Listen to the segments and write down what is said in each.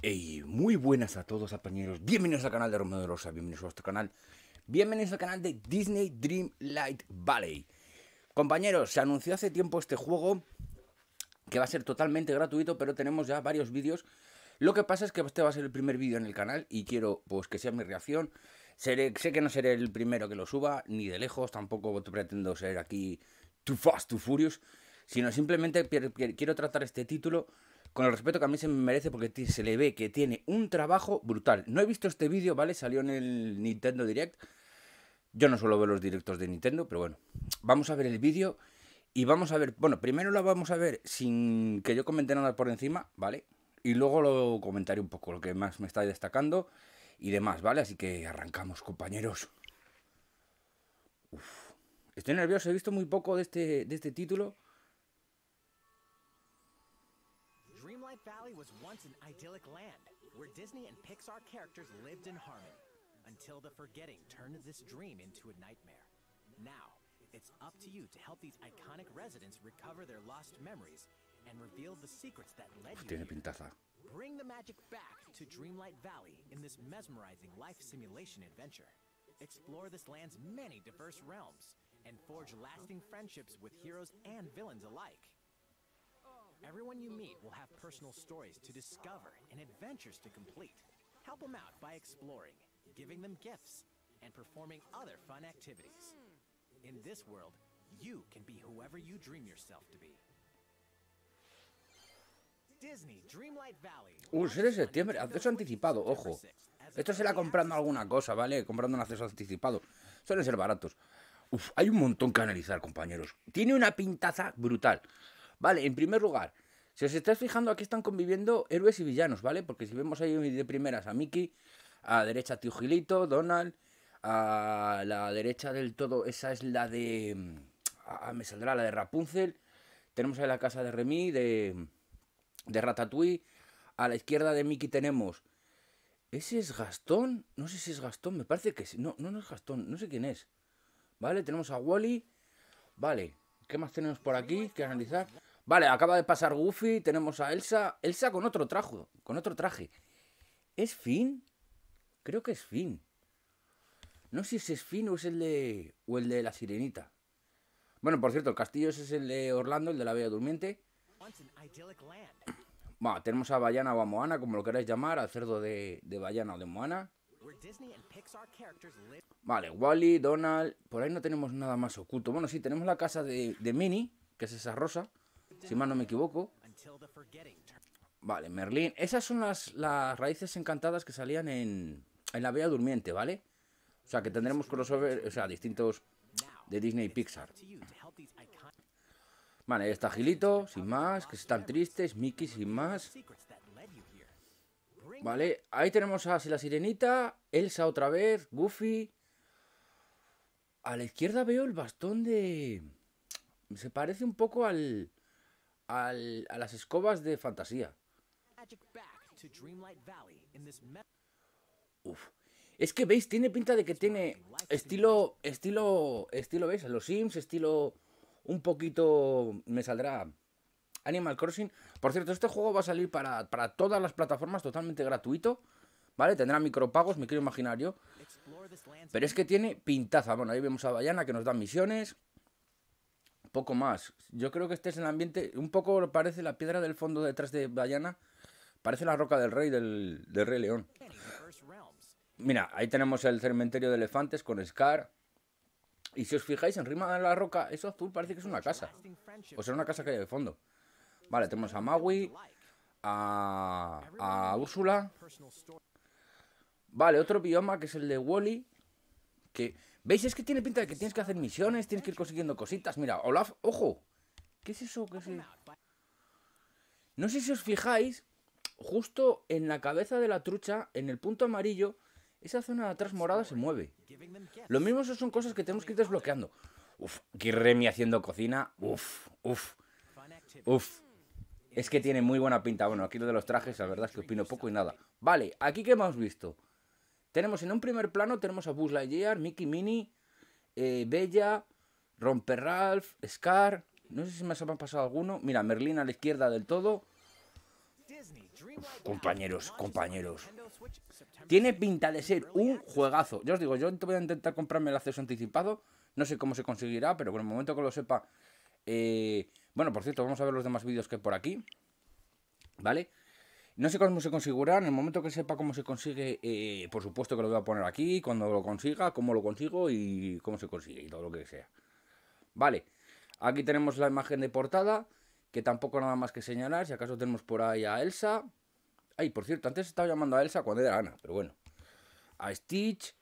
Y muy buenas a todos apañeros, bienvenidos al canal de Romero de Rosa, bienvenidos a nuestro canal, bienvenidos al canal de Disney Dreamlight Valley. Compañeros, se anunció hace tiempo este juego que va a ser totalmente gratuito, pero tenemos ya varios vídeos. Lo que pasa es que este va a ser el primer vídeo en el canal y quiero pues que sea mi reacción. Seré, sé que no seré el primero que lo suba, ni de lejos, tampoco pretendo ser aquí too fast, too furious, sino simplemente quiero tratar este título con el respeto que a mí se me merece porque se le ve que tiene un trabajo brutal. No he visto este vídeo, ¿vale? Salió en el Nintendo Direct. Yo no suelo ver los directos de Nintendo, pero bueno. Vamos a ver el vídeo y vamos a ver... Bueno, primero lo vamos a ver sin que yo comente nada por encima, ¿vale? Y luego lo comentaré un poco, lo que más me está destacando y demás, ¿vale? Así que arrancamos, compañeros. Estoy nervioso, he visto muy poco de este, de este título... Valley was once an idyllic land where Disney and Pixar characters lived in harmony until the forgetting turned this dream into a nightmare. Now, it's up to you to help these iconic residents recover their lost memories and reveal the secrets that led ah, you. Here. Bring the magic back to Dreamlight Valley in this mesmerizing life simulation adventure. Explore this land's many diverse realms and forge lasting friendships with heroes and villains alike. Everyone you meet will have personal stories to discover and adventures to complete. Help them out by exploring, giving them gifts, and performing other fun activities. In this world, you can be whoever you dream yourself to be. Disney Dreamlight Valley. Uh, 6 de septiembre, acceso anticipado, ojo. Esto será comprando alguna cosa, ¿vale? Comprando un acceso anticipado. Suelen ser baratos. Uf, hay un montón que analizar, compañeros. Tiene una pintaza brutal. Vale, en primer lugar, si os estáis fijando, aquí están conviviendo héroes y villanos, ¿vale? Porque si vemos ahí de primeras a Mickey, a derecha a Gilito, Donald, a la derecha del todo, esa es la de... Mm, ah, me saldrá la de Rapunzel. Tenemos ahí la casa de Remy, de, de Ratatouille. A la izquierda de Mickey tenemos... ¿Ese es Gastón? No sé si es Gastón, me parece que sí. No, no, no es Gastón, no sé quién es. Vale, tenemos a Wally. Vale, ¿qué más tenemos por aquí que analizar? Vale, acaba de pasar Goofy, tenemos a Elsa. Elsa con otro traje, con otro traje. ¿Es Finn? Creo que es Finn. No sé si es Finn o es el de. o el de la sirenita. Bueno, por cierto, el castillo ese es el de Orlando, el de la Bella Durmiente. Bueno, tenemos a Bayana o a Moana, como lo queráis llamar, al cerdo de, de Bayana o de Moana. Vale, Wally, Donald. Por ahí no tenemos nada más oculto. Bueno, sí, tenemos la casa de, de Minnie, que es esa rosa si mal no me equivoco. Vale, Merlín. Esas son las, raíces encantadas que salían en, en La Bella Durmiente, ¿vale? O sea, que tendremos crossover, o sea, distintos de Disney y Pixar. Vale, ahí está Gilito, sin más, que están tristes, Mickey, sin más. Vale, ahí tenemos a la sirenita, Elsa otra vez, Goofy. A la izquierda veo el bastón de... Se parece un poco al a las escobas de fantasía. Es que, ¿veis? Tiene pinta de que tiene estilo, estilo, estilo, ¿veis? Los Sims, estilo un poquito, me saldrá Animal Crossing. Por cierto, este juego va a salir para, todas las plataformas totalmente gratuito. ¿Vale? Tendrá micropagos, me quiero imaginar Pero es que tiene pintaza. Bueno, ahí vemos a Bayana que nos da misiones. Poco más. Yo creo que este es el ambiente. Un poco parece la piedra del fondo detrás de Bayana Parece la roca del rey del, Rey León. Mira, ahí tenemos el cementerio de elefantes con Scar. Y si os fijáis, encima de la roca, eso azul parece que es una casa. O sea, una casa que hay de fondo. Vale, tenemos a Maui, a, a Úrsula. Vale, otro bioma que es el de Wally que veis es que tiene pinta de que tienes que hacer misiones, tienes que ir consiguiendo cositas. Mira, Olaf, ojo. ¿Qué es eso? No sé si os fijáis, justo en la cabeza de la trucha, en el punto amarillo, esa zona de atrás morada se mueve. Lo mismo eso son cosas que tenemos que ir desbloqueando. Uf, Remy haciendo cocina. Uf, uf, uf. Es que tiene muy buena pinta. Bueno, aquí lo de los trajes, la verdad es que opino poco y nada. Vale, aquí que hemos visto. Tenemos en un primer plano tenemos a Buzz Lightyear, Mickey Mini, eh, Bella, Romper Ralph, Scar. No sé si me ha pasado alguno. Mira, Merlín a la izquierda del todo. compañeros, compañeros. Tiene pinta de ser un juegazo. Yo os digo, yo voy a intentar comprarme el acceso anticipado. No sé cómo se conseguirá, pero por el momento que lo sepa... Eh, bueno, por cierto, vamos a ver los demás vídeos que hay por aquí. ¿Vale? No sé cómo se conseguirá, en el momento que sepa cómo se consigue, eh, por supuesto que lo voy a poner aquí, cuando lo consiga, cómo lo consigo y cómo se consigue y todo lo que sea. Vale, aquí tenemos la imagen de portada, que tampoco nada más que señalar, si acaso tenemos por ahí a Elsa. Ay, por cierto, antes estaba llamando a Elsa cuando era Ana, pero bueno. A Stitch.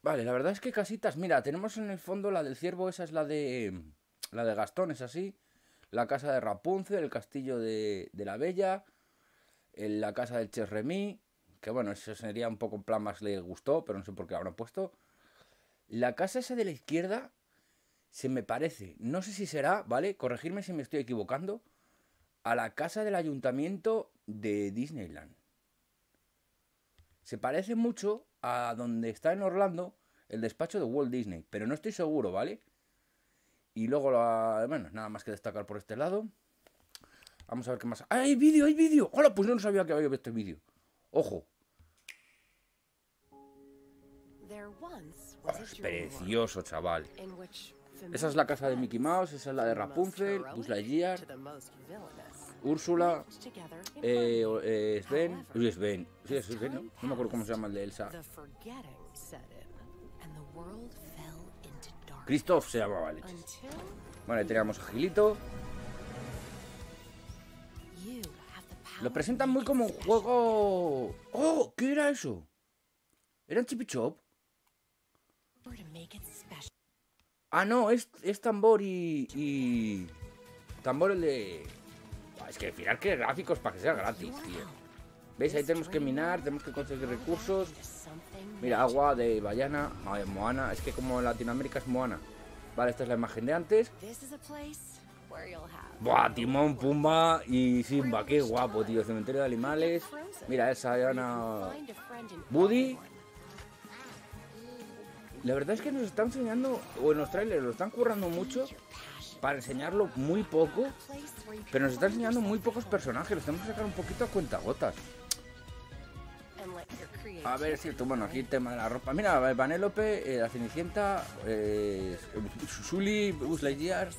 Vale, la verdad es que casitas, mira, tenemos en el fondo la del ciervo, esa es la de la de Gastón, es así. La casa de Rapunzel, el castillo de, de la Bella, en la casa del Che Remy, que bueno, eso sería un poco en plan más le gustó, pero no sé por qué lo habrán puesto. La casa esa de la izquierda se me parece, no sé si será, ¿vale? Corregirme si me estoy equivocando, a la casa del ayuntamiento de Disneyland. Se parece mucho a donde está en Orlando el despacho de Walt Disney, pero no estoy seguro, ¿vale? Y luego, la... bueno, nada más que destacar por este lado. Vamos a ver qué más. ¡Ah, hay vídeo, hay vídeo! ¡Hola! Pues yo no sabía que había visto este vídeo. Ojo. ¡Oh, es precioso, chaval. Esa es la casa de Mickey Mouse, esa es la de Rapunzel, Buzz Lightyear, Úrsula, eh, eh, Sven, uy, Sven, sí, Sven, ¿no? no me acuerdo cómo se llama el de Elsa. Christoph se llamaba, vale. Vale, teníamos a Gilito, lo presentan muy como un juego... ¡Oh! ¿Qué era eso? ¿Era un chop? Ah, no, es, tambor y, y... Tambor el de... Es que mirar qué gráficos para que sea gratis, tío. ¿Veis? Ahí tenemos que minar, tenemos que conseguir recursos. Mira, agua de Bayana. Moana. Es que como en Latinoamérica es Moana. Vale, esta es la imagen de antes. Buah, Timón, Pumba y Simba, qué guapo, tío. Cementerio de animales. Mira, esa Diana. Buddy. La verdad es que nos están enseñando, o en los trailers lo están currando mucho para enseñarlo muy poco, pero nos están enseñando muy pocos personajes. Los tenemos que sacar un poquito a cuentagotas. A ver, es cierto, bueno, aquí el tema de la ropa. Mira, Vanélope, eh, la Cenicienta, eh, Buzz Lightyear.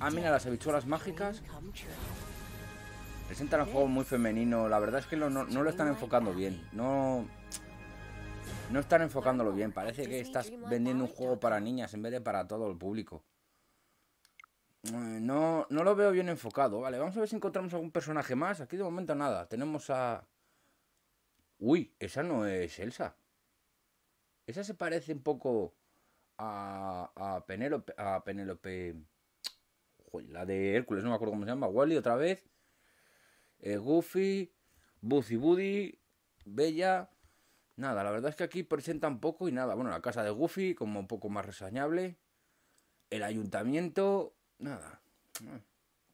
Ah, mira, las habichuelas mágicas. Presentan un juego muy femenino. La verdad es que no, lo están enfocando bien. No... No están enfocándolo bien. Parece que estás vendiendo un juego para niñas en vez de para todo el público. No, lo veo bien enfocado. Vale, vamos a ver si encontramos algún personaje más. Aquí de momento nada. Tenemos a... Uy, esa no es Elsa. Esa se parece un poco a, a A Penélope la de Hércules, no me acuerdo cómo se llama, Wally otra vez, eh, Goofy, Buzzy Buddy, Bella. Nada, la verdad es que aquí presentan poco y nada. Bueno, la casa de Goofy, como un poco más resañable. El ayuntamiento, nada.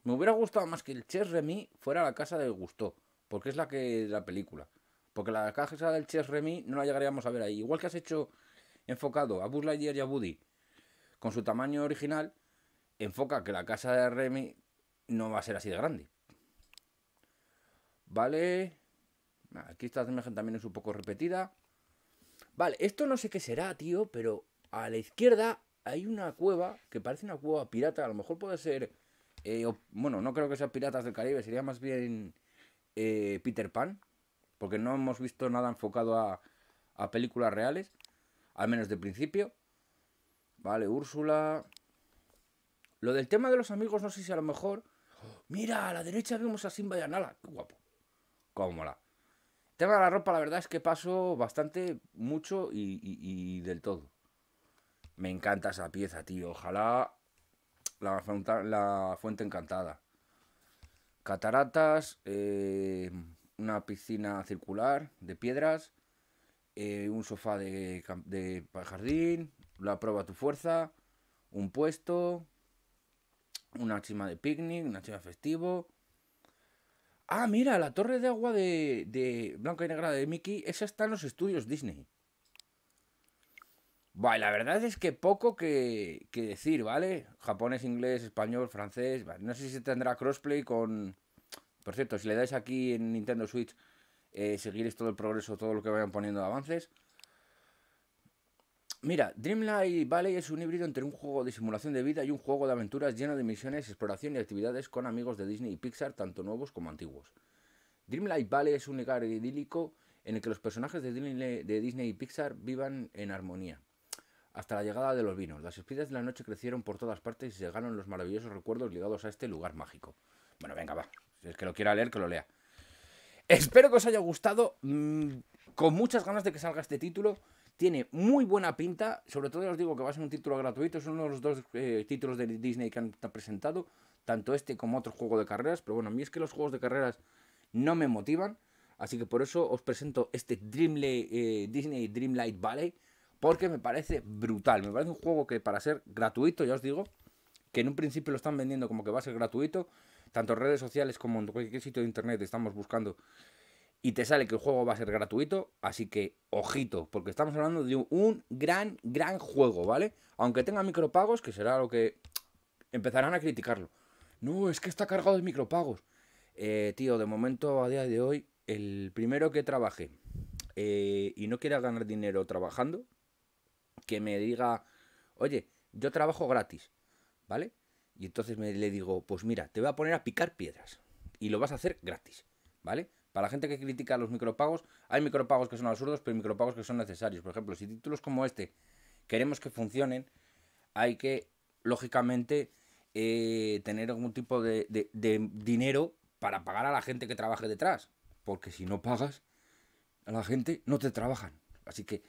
Me hubiera gustado más que el Chess Remy fuera la casa de Gusto, porque es la que es la película. Porque la casa del Chess Remy no la llegaríamos a ver ahí. Igual que has hecho enfocado a Buzz y a Woody con su tamaño original, enfoca que la casa de Remy no va a ser así de grande. Vale. Aquí esta imagen también es un poco repetida. Vale, esto no sé qué será, tío, pero a la izquierda hay una cueva que parece una cueva pirata. A lo mejor puede ser... Eh, bueno, no creo que sea piratas del Caribe, sería más bien eh, Peter Pan, porque no hemos visto nada enfocado a, a películas reales, al menos de principio. Vale, Úrsula, lo del tema de los amigos, no sé si a lo mejor. mira, a la derecha vemos a Simba y a Qué guapo. Cómo mola. El tema de la ropa, la verdad es que paso bastante, mucho y, del todo. Me encanta esa pieza, tío. Ojalá la, fuente, la fuente encantada. Cataratas, eh, una piscina circular de piedras, eh, un sofá de, de jardín, la prueba a tu fuerza, un puesto, una chima de picnic, una chima festivo. Ah, mira, la torre de agua de, de Blanca y Negra de Mickey, esa está en los estudios Disney. Vale, la verdad es que poco que, decir, ¿vale? Japonés, inglés, español, francés. No sé si tendrá crossplay con. Por cierto, si le dais aquí en Nintendo Switch, eh, seguiréis todo el progreso, todo lo que vayan poniendo de avances. Mira, Dreamlight Valley es un híbrido entre un juego de simulación de vida y un juego de aventuras lleno de misiones, exploración y actividades con amigos de Disney y Pixar, tanto nuevos como antiguos. Dreamlight Valley es un lugar idílico en el que los personajes de Disney y Pixar vivan en armonía. Hasta la llegada de los vinos, las espías de la noche crecieron por todas partes y se ganan los maravillosos recuerdos ligados a este lugar mágico. Bueno, venga, va. Si es que lo quiera leer, que lo lea. Espero que os haya gustado. Mm, con muchas ganas de que salga este título tiene muy buena pinta, sobre todo os digo que va a ser un título gratuito, es uno de los dos eh, títulos de Disney que han presentado, tanto este como otro juego de carreras, pero bueno, a mí es que los juegos de carreras no me motivan, así que por eso os presento este eh, Disney Dreamlight Valley, porque me parece brutal, me parece un juego que para ser gratuito, ya os digo, que en un principio lo están vendiendo como que va a ser gratuito, tanto en redes sociales como en cualquier sitio de internet estamos buscando y te sale que el juego va a ser gratuito, así que ojito, porque estamos hablando de un gran, gran juego, ¿vale? Aunque tenga micropagos, que será lo que empezarán a criticarlo. No, es que está cargado de micropagos. Eh, tío, de momento, a día de hoy, el primero que trabaje eh, y no quiera ganar dinero trabajando, que me diga, oye, yo trabajo gratis, ¿vale? Y entonces me, le digo, pues mira, te voy a poner a picar piedras y lo vas a hacer gratis, ¿vale? Para la gente que critica los micropagos, hay micropagos que son absurdos, pero hay micropagos que son necesarios. Por ejemplo, si títulos como este queremos que funcionen, hay que, lógicamente, eh, tener algún tipo de, dinero para pagar a la gente que trabaje detrás. Porque si no pagas, a la gente no te trabajan. Así que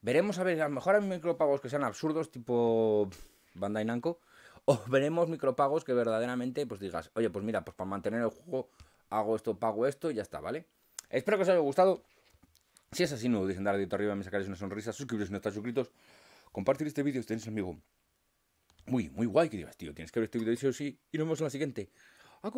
veremos a ver, a lo mejor hay micropagos que sean absurdos, tipo Bandai Namco, o veremos micropagos que verdaderamente pues digas, oye, pues mira, pues para mantener el juego hago esto, pago esto y ya está, ¿vale? Espero que os haya gustado. Si es así, no dudéis en dar dedito arriba, me sacaréis una sonrisa, suscribiros si no estáis suscritos, compartir este vídeo si tenéis amigo. Muy, muy guay, que tío. Tienes que ver este vídeo, sí o sí. Y nos vemos en la siguiente. ¡A